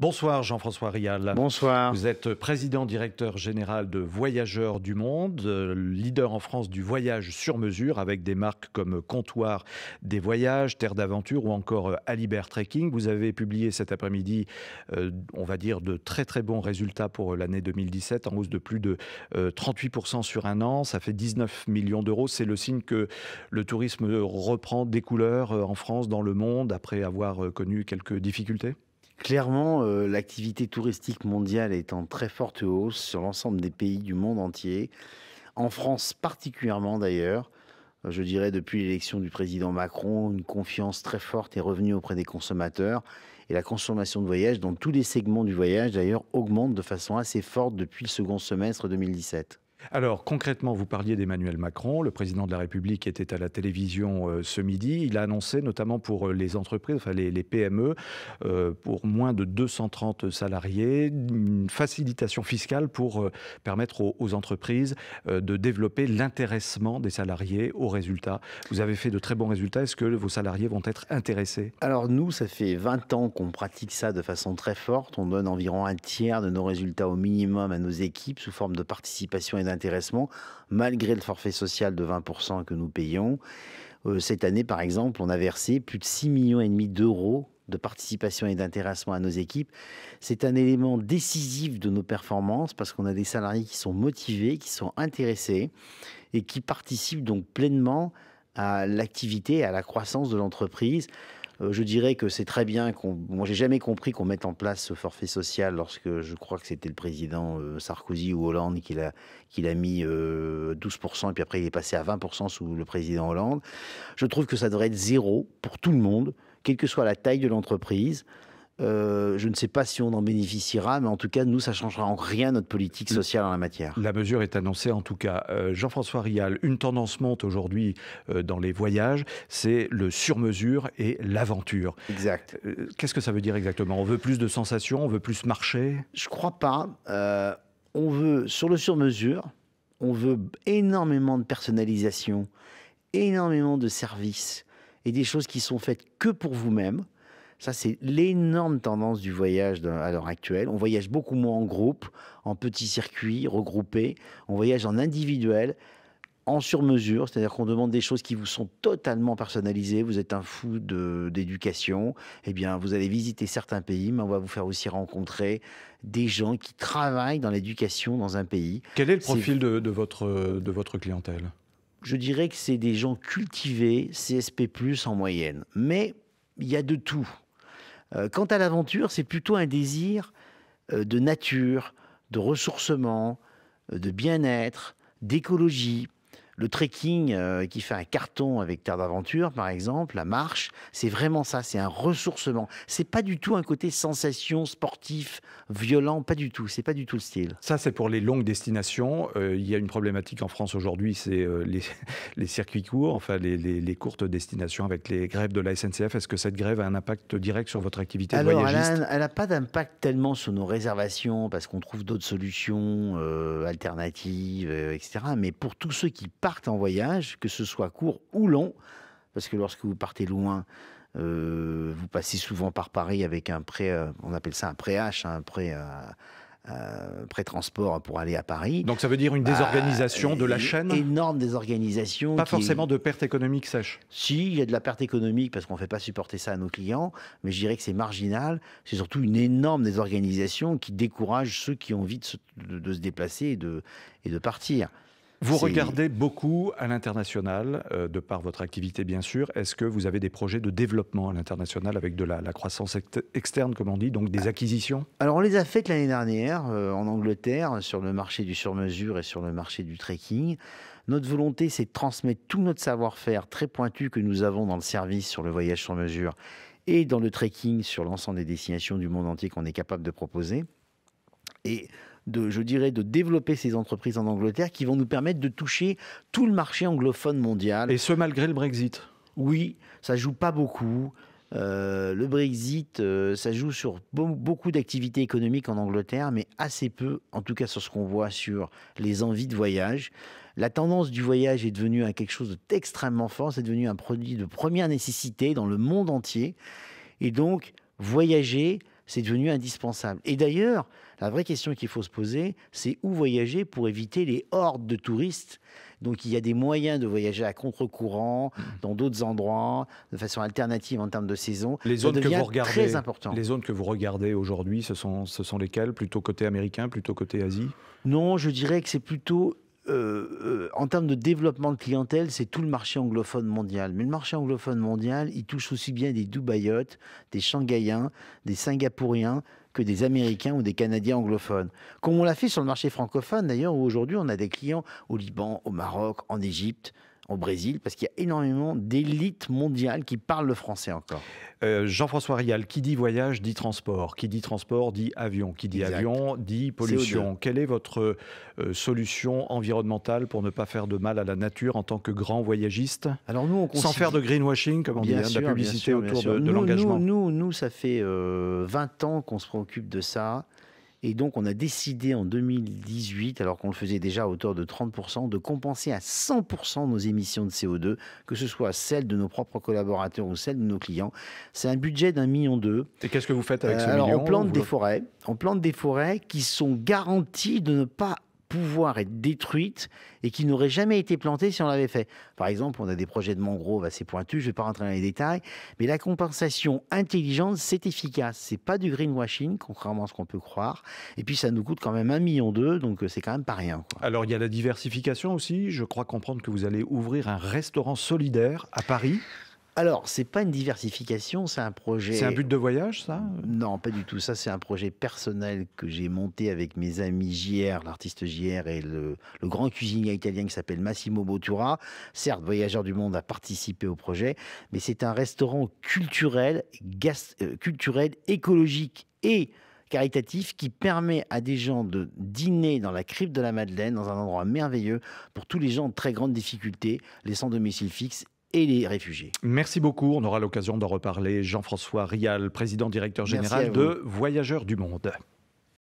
Bonsoir Jean-François Rial. Bonsoir. Vous êtes président directeur général de Voyageurs du Monde, euh, leader en France du voyage sur mesure avec des marques comme Comptoir des Voyages, Terre d'Aventure ou encore euh, Alibert Trekking. Vous avez publié cet après-midi, euh, on va dire, de très très bons résultats pour l'année 2017 en hausse de plus de 38% sur un an. Ça fait 19 millions d'euros. C'est le signe que le tourisme reprend des couleurs en France, dans le monde, après avoir connu quelques difficultés Clairement, euh, l'activité touristique mondiale est en très forte hausse sur l'ensemble des pays du monde entier, en France particulièrement d'ailleurs. Euh, je dirais depuis l'élection du président Macron, une confiance très forte est revenue auprès des consommateurs et la consommation de voyage dans tous les segments du voyage d'ailleurs augmente de façon assez forte depuis le second semestre 2017. Alors concrètement, vous parliez d'Emmanuel Macron. Le président de la République était à la télévision euh, ce midi. Il a annoncé notamment pour euh, les entreprises, enfin les, PME, euh, pour moins de 230 salariés, une facilitation fiscale pour permettre aux, entreprises de développer l'intéressement des salariés aux résultats. Vous avez fait de très bons résultats. Est-ce que vos salariés vont être intéressés Alors nous, ça fait 20 ans qu'on pratique ça de façon très forte. On donne environ un tiers de nos résultats au minimum à nos équipes sous forme de participation et malgré le forfait social de 20% que nous payons. Euh, cette année, par exemple, on a versé plus de 6,5 millions d'euros de participation et d'intéressement à nos équipes. C'est un élément décisif de nos performances parce qu'on a des salariés qui sont motivés, qui sont intéressés et qui participent donc pleinement à l'activité, et à la croissance de l'entreprise. Euh, je dirais que c'est très bien qu'on. Moi, j'ai jamais compris qu'on mette en place ce forfait social lorsque je crois que c'était le président euh, Sarkozy ou Hollande qui l'a, qui l'a mis 12%, euh, et puis après il est passé à 20% sous le président Hollande. Je trouve que ça devrait être zéro pour tout le monde, quelle que soit la taille de l'entreprise. Euh, je ne sais pas si on en bénéficiera, mais en tout cas, nous, ça changera en rien notre politique sociale en la matière. La mesure est annoncée, en tout cas. Euh, Jean-François Rial, une tendance monte aujourd'hui euh, dans les voyages, c'est le sur-mesure et l'aventure. Exact. Qu'est-ce que ça veut dire exactement On veut plus de sensations, on veut plus marcher Je crois pas. on veut, sur le sur-mesure, on veut énormément de personnalisation, énormément de services et des choses qui sont faites que pour vous-même ça, c'est l'énorme tendance du voyage à l'heure actuelle. On voyage beaucoup moins en groupe, en petits circuits, regroupés. On voyage en individuel en sur-mesure, c'est-à-dire qu'on demande des choses qui vous sont totalement personnalisées. Vous êtes un fou d'éducation, eh bien, vous allez visiter certains pays, mais on va vous faire aussi rencontrer des gens qui travaillent dans l'éducation dans un pays. Quel est le profil de votre clientèle Je dirais que c'est des gens cultivés, CSP+, en moyenne. Mais il y a de tout. Euh, quant à l'aventure, c'est plutôt un désir euh, de nature, de ressourcement, euh, de bien-être, d'écologie, le trekking euh, qui fait un carton avec Terre d'aventure, par exemple, la marche, c'est vraiment ça, c'est un ressourcement. C'est pas du tout un côté sensation, sportif, violent, pas du tout. C'est pas du tout le style. Ça, c'est pour les longues destinations. Euh, il y a une problématique en France aujourd'hui, c'est euh, les, circuits courts, enfin les, courtes destinations avec les grèves de la SNCF. Est-ce que cette grève a un impact direct sur votre activité Alors, de Elle n'a pas d'impact tellement sur nos réservations parce qu'on trouve d'autres solutions alternatives, etc. Mais pour tous ceux qui partent en voyage, que ce soit court ou long, parce que lorsque vous partez loin, euh, vous passez souvent par Paris avec un prêt, euh, on appelle ça un prêt H, hein, un prêt. Euh, pré-transport pour aller à Paris. Donc ça veut dire une bah, désorganisation de la chaîne Énorme désorganisation. Pas forcément de perte économique sèche Si, il y a de la perte économique parce qu'on ne fait pas supporter ça à nos clients, mais je dirais que c'est marginal. C'est surtout une énorme désorganisation qui décourage ceux qui ont envie de se, déplacer et de, et de partir. Vous regardez beaucoup à l'international, euh, de par votre activité bien sûr. Est-ce que vous avez des projets de développement à l'international avec de la, croissance externe, comme on dit, donc des ah. acquisitions Alors on les a faites l'année dernière euh, en Angleterre, sur le marché du sur-mesure et sur le marché du trekking. Notre volonté, c'est de transmettre tout notre savoir-faire très pointu que nous avons dans le service sur le voyage sur mesure et dans le trekking sur l'ensemble des destinations du monde entier qu'on est capable de proposer. Et de, je dirais, de développer ces entreprises en Angleterre qui vont nous permettre de toucher tout le marché anglophone mondial. Et ce, malgré le Brexit Oui, ça joue pas beaucoup. Euh, le Brexit, euh, ça joue sur beaucoup d'activités économiques en Angleterre, mais assez peu, en tout cas sur ce qu'on voit sur les envies de voyage. La tendance du voyage est devenue quelque chose d'extrêmement fort, c'est devenu un produit de première nécessité dans le monde entier. Et donc, voyager, c'est devenu indispensable. Et d'ailleurs, la vraie question qu'il faut se poser, c'est où voyager pour éviter les hordes de touristes. Donc il y a des moyens de voyager à contre-courant, mmh. dans d'autres endroits, de façon alternative en termes de saison. Les zones que vous regardez, Les zones que vous regardez aujourd'hui, ce sont, ce sont lesquelles Plutôt côté américain, plutôt côté Asie Non, je dirais que c'est plutôt euh, euh, en termes de développement de clientèle, c'est tout le marché anglophone mondial. Mais le marché anglophone mondial, il touche aussi bien des Dubaïotes, des Shanghaïens, des Singapouriens que des Américains ou des Canadiens anglophones. Comme on l'a fait sur le marché francophone d'ailleurs, où aujourd'hui on a des clients au Liban, au Maroc, en Égypte, au Brésil, parce qu'il y a énormément d'élites mondiales qui parlent le français encore. Euh, Jean-François Rial, qui dit voyage dit transport, qui dit transport dit avion, qui dit avion dit pollution. Quelle est votre euh, solution environnementale pour ne pas faire de mal à la nature en tant que grand voyagiste Alors nous, on sans faire de greenwashing, comme on dit, hein, de la publicité autour de, l'engagement. Nous, nous, ça fait 20 euh, ans qu'on se préoccupe de ça. Et donc, on a décidé en 2018, alors qu'on le faisait déjà à hauteur de 30%, de compenser à 100% nos émissions de CO2, que ce soit celles de nos propres collaborateurs ou celles de nos clients. C'est un budget d'un million d'eux. Et qu'est-ce que vous faites avec ce euh, million Alors, on plante des forêts. On plante des forêts qui sont garanties de ne pas pouvoir être détruite et qui n'aurait jamais été plantée si on l'avait fait. Par exemple, on a des projets de mangroves assez pointus, je ne vais pas rentrer dans les détails, mais la compensation intelligente, c'est efficace. C'est pas du greenwashing, contrairement à ce qu'on peut croire. Et puis, ça nous coûte quand même un million d'euros, donc euh, c'est quand même pas rien. Alors, il y a la diversification aussi. Je crois comprendre que vous allez ouvrir un restaurant solidaire à Paris. Alors, c'est pas une diversification, c'est un projet. C'est un but de voyage, ça Non, pas du tout. Ça, c'est un projet personnel que j'ai monté avec mes amis JR, l'artiste JR et le, grand cuisinier italien qui s'appelle Massimo Bottura. Certes, Voyageur du Monde a participé au projet, mais c'est un restaurant culturel, euh, culturel, écologique et caritatif qui permet à des gens de dîner dans la crypte de la Madeleine, dans un endroit merveilleux, pour tous les gens en très grande difficulté, les sans domicile fixe et les réfugiés. Merci beaucoup. On aura l'occasion d'en reparler. Jean-François Rial, président directeur général de Voyageurs du Monde.